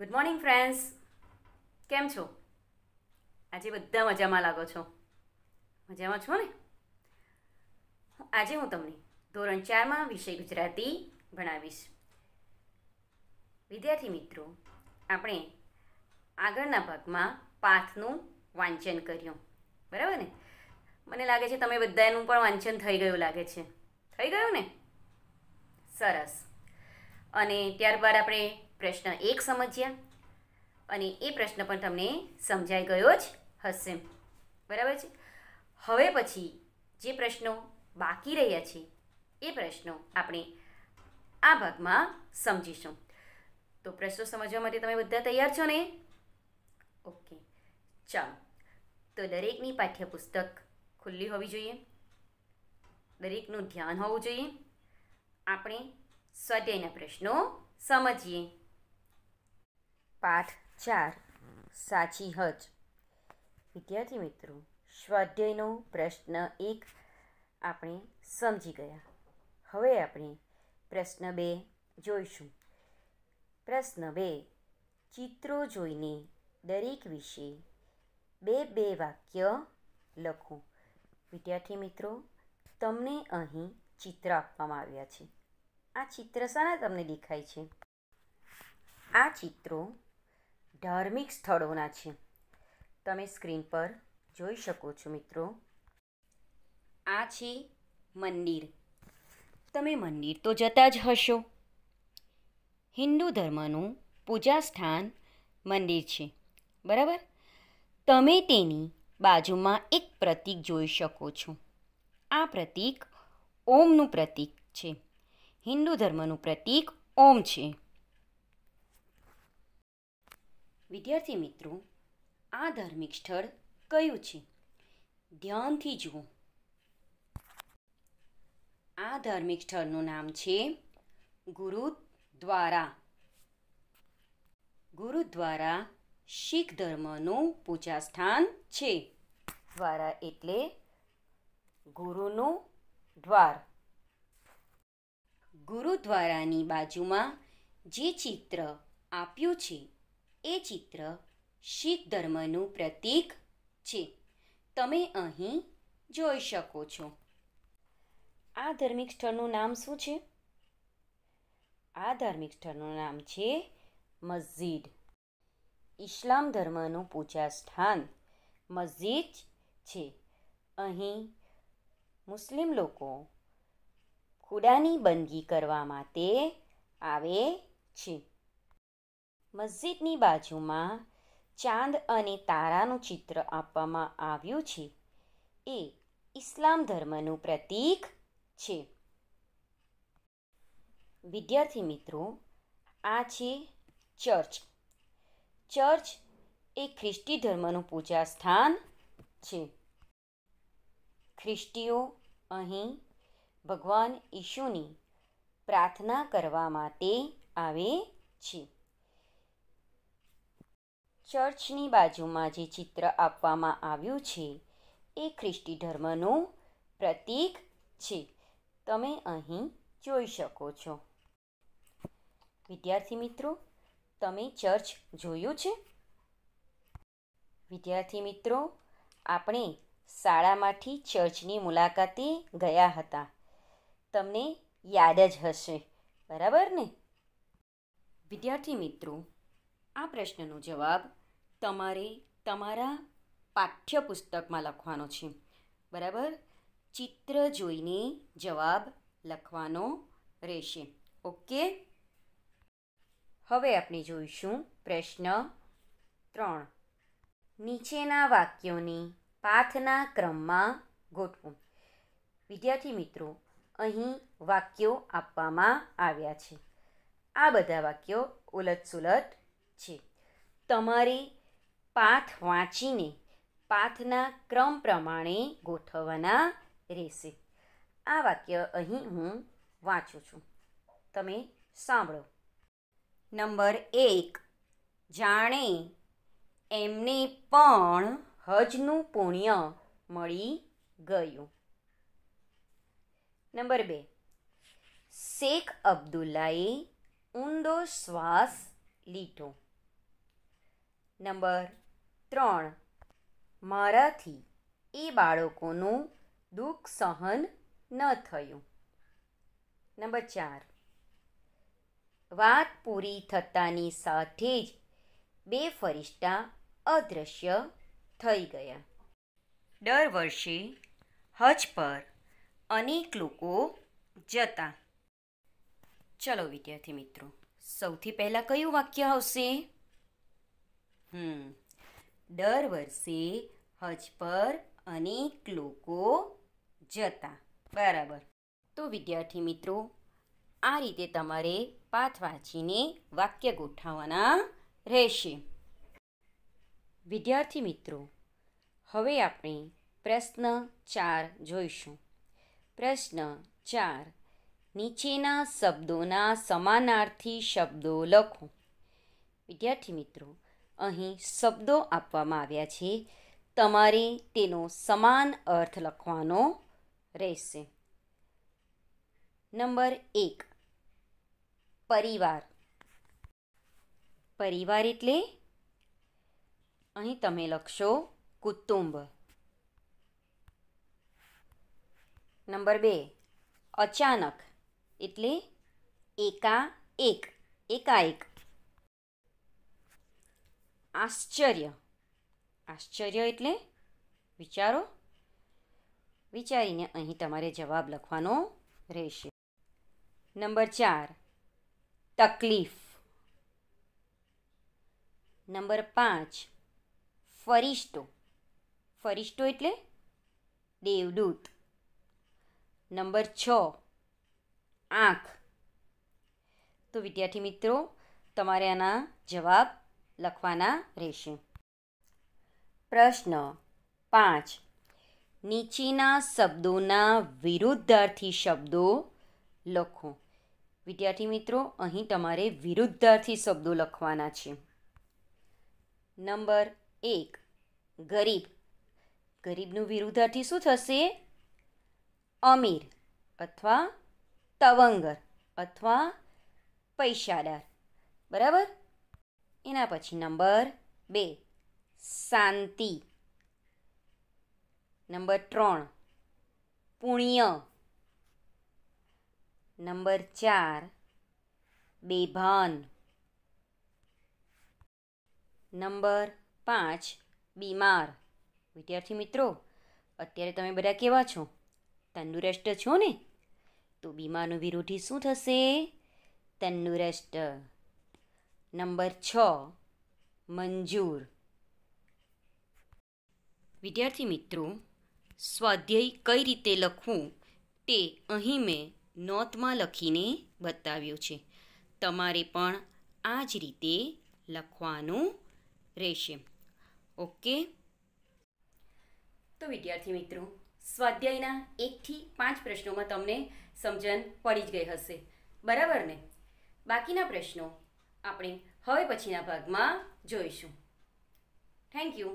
good morning friends કેમ છો આજે બધા મજામાં લાગો છો મજામાં છો ને આજે હું તમને ધોરણ ચારમાં વિષય ગુજરાતી ભણાવીશ વિદ્યાર્થી મિત્રો આપણે આગળના ભાગમાં પાઠનું વાંચન કર્યું બરાબર ને મને લાગે છે તમે બધાનું પણ વાંચન થઈ ગયું લાગે છે થઈ ગયું ને સરસ અને ત્યારબાદ આપણે પ્રશ્ન એક સમજ્યા અને એ પ્રશ્ન પણ તમને સમજાઈ ગયો જ હશે બરાબર છે હવે પછી જે પ્રશ્નો બાકી રહ્યા છે એ પ્રશ્નો આપણે આ ભાગમાં સમજીશું તો પ્રશ્નો સમજવા માટે તમે બધા તૈયાર છો ને ઓકે ચાલો તો દરેકની પાઠ્યપુસ્તક ખુલ્લી હોવી જોઈએ દરેકનું ધ્યાન હોવું જોઈએ આપણે સ્વાધ્યાયના પ્રશ્નો સમજીએ પાઠ ચાર સાચી હજ વિદ્યાર્થી મિત્રો સ્વાધ્યાયનો પ્રશ્ન એક આપણે સમજી ગયા હવે આપણે પ્રશ્ન બે જોઈશું પ્રશ્ન બે ચિત્રો જોઈને દરેક વિશે બે બે વાક્ય લખો વિદ્યાર્થી મિત્રો તમને અહીં ચિત્ર આપવામાં આવ્યા છે આ ચિત્ર શાના તમને દેખાય છે આ ચિત્રો ધાર્મિક સ્થળોના છે તમે સ્ક્રીન પર જોઈ શકો છો મિત્રો આ છે મંદિર તમે મંદિર તો જતા જ હશો હિન્દુ ધર્મનું પૂજા સ્થાન મંદિર છે બરાબર તમે તેની બાજુમાં એક પ્રતીક જોઈ શકો છો આ પ્રતીક ઓમનું પ્રતીક છે હિન્દુ ધર્મનું પ્રતીક ઓમ છે વિદ્યાર્થી મિત્રો આ ધાર્મિક સ્થળ કયું છે ધ્યાનથી જુઓ આ ધાર્મિક સ્થળનું નામ છે ગુરુદ્વારા ગુરુદ્વારા શીખ ધર્મનું પૂજા સ્થાન છે દ્વારા એટલે ગુરુનું દ્વાર ગુરુદ્વારાની બાજુમાં જે ચિત્ર આપ્યું છે એ ચિત્ર શીખ ધર્મનું પ્રતીક છે તમે અહીં જોઈ શકો છો આ ધાર્મિક સ્થળનું નામ શું છે આ ધાર્મિક સ્થળનું નામ છે મસ્જિદ ઇસ્લામ ધર્મનું પૂજા સ્થાન મસ્જિદ છે અહીં મુસ્લિમ લોકો ખુદાની બંદગી કરવા માટે આવે છે મસ્જિદની બાજુમાં ચાંદ અને તારાનું ચિત્ર આપવામાં આવ્યું છે એ ઇસ્લામ ધર્મનું પ્રતીક છે વિદ્યાર્થી મિત્રો આ છે ચર્ચ ચર્ચ એ ખ્રિસ્તી ધર્મનું પૂજા સ્થાન છે ખ્રિસ્તીઓ અહીં ભગવાન ઈશુની પ્રાર્થના કરવા માટે આવે છે ચર્ચની બાજુમાં જે ચિત્ર આપવામાં આવ્યું છે એ ખ્રિસ્તી ધર્મનું પ્રતીક છે તમે અહીં જોઈ શકો છો વિદ્યાર્થી મિત્રો તમે ચર્ચ જોયું છે વિદ્યાર્થી મિત્રો આપણે શાળામાંથી ચર્ચની મુલાકાતે ગયા હતા તમને યાદ જ હશે બરાબર ને વિદ્યાર્થી મિત્રો આ પ્રશ્નનો જવાબ તમારે તમારા પાઠ્યપુસ્તકમાં લખવાનો છે બરાબર ચિત્ર જોઈને જવાબ લખવાનો રહેશે ઓકે હવે આપણે જોઈશું પ્રશ્ન ત્રણ નીચેના વાક્યોની પાથના ક્રમમાં ગોઠવું વિદ્યાર્થી મિત્રો અહીં વાક્યો આપવામાં આવ્યા છે આ બધા વાક્યો ઉલટસુલટ છે તમારે પાથ વાંચીને પાથના ક્રમ પ્રમાણે ગોઠવવાના રહેશે આ વાક્ય અહીં હું વાંચું છું તમે સાંભળો નંબર એક જાણે એમને પણ હજનું પુણ્ય મળી ગયું નંબર બે શેખ અબ્દુલ્લાએ ઊંડો શ્વાસ લીધો નંબર ત્રણ મારાથી એ બાળકોનું દુઃખ સહન ન થયું નંબર ચાર વાત પૂરી થતાની સાથે જ બે ફરિશ્તા અદૃશ્ય થઈ ગયા દર વર્ષે હજ પર અનેક લોકો જતા ચલો વિદ્યાર્થી મિત્રો સૌથી પહેલાં કયું વાક્ય આવશે દર વર્ષે હજ પર અનેક લોકો જતા બરાબર તો વિદ્યાર્થી મિત્રો આ રીતે તમારે પાથ વાંચીને વાક્ય ગોઠવવાના રહેશે વિદ્યાર્થી મિત્રો હવે આપણે પ્રશ્ન ચાર જોઈશું પ્રશ્ન ચાર નીચેના શબ્દોના સમાનાર્થી શબ્દો લખો વિદ્યાર્થી મિત્રો અહીં શબ્દો આપવામાં આવ્યા છે તમારે તેનો સમાન અર્થ લખવાનો રહેશે નંબર એક પરિવાર પરિવાર એટલે અહીં તમે લખશો કુટુંબ નંબર બે અચાનક એટલે એકા એક એકાએક આશ્ચર્ય આશ્ચર્ય એટલે વિચારો વિચારીને અહીં તમારે જવાબ લખવાનો રહેશે નંબર ચાર તકલીફ નંબર પાંચ ફરિશ્તો ફરિશ્તો એટલે દેવદૂત નંબર છ આંખ તો વિદ્યાર્થી મિત્રો તમારે આના જવાબ લખવાના રહેશે પ્રશ્ન પાંચ નીચેના શબ્દોના વિરુદ્ધાર્થી શબ્દો લખો વિદ્યાર્થી મિત્રો અહીં તમારે વિરુદ્ધાર્થી શબ્દો લખવાના છે નંબર એક ગરીબ ગરીબનું વિરુદ્ધાર્થી શું થશે અમીર અથવા તવંગર અથવા પૈસાદાર બરાબર એના પછી નંબર બે શાંતિ નંબર ત્રણ પુણ્ય નંબર ચાર બેભાન નંબર પાંચ બીમાર વિદ્યાર્થી મિત્રો અત્યારે તમે બધા કેવા છો તંદુરસ્ત છો ને તો બીમારનો વિરોધી શું થશે તંદુરસ્ત નંબર છ મંજૂર વિદ્યાર્થી મિત્રો સ્વાધ્યાય કઈ રીતે લખવું તે અહીં મેં નોંધમાં લખીને બતાવ્યું છે તમારે પણ આ જ રીતે લખવાનું રહેશે ઓકે તો વિદ્યાર્થી મિત્રો સ્વાધ્યાયના એકથી પાંચ પ્રશ્નોમાં તમને સમજણ પડી જ ગઈ હશે બરાબર ને બાકીના પ્રશ્નો આપણે હવે પછીના ભાગમાં જોઈશું થેન્ક યુ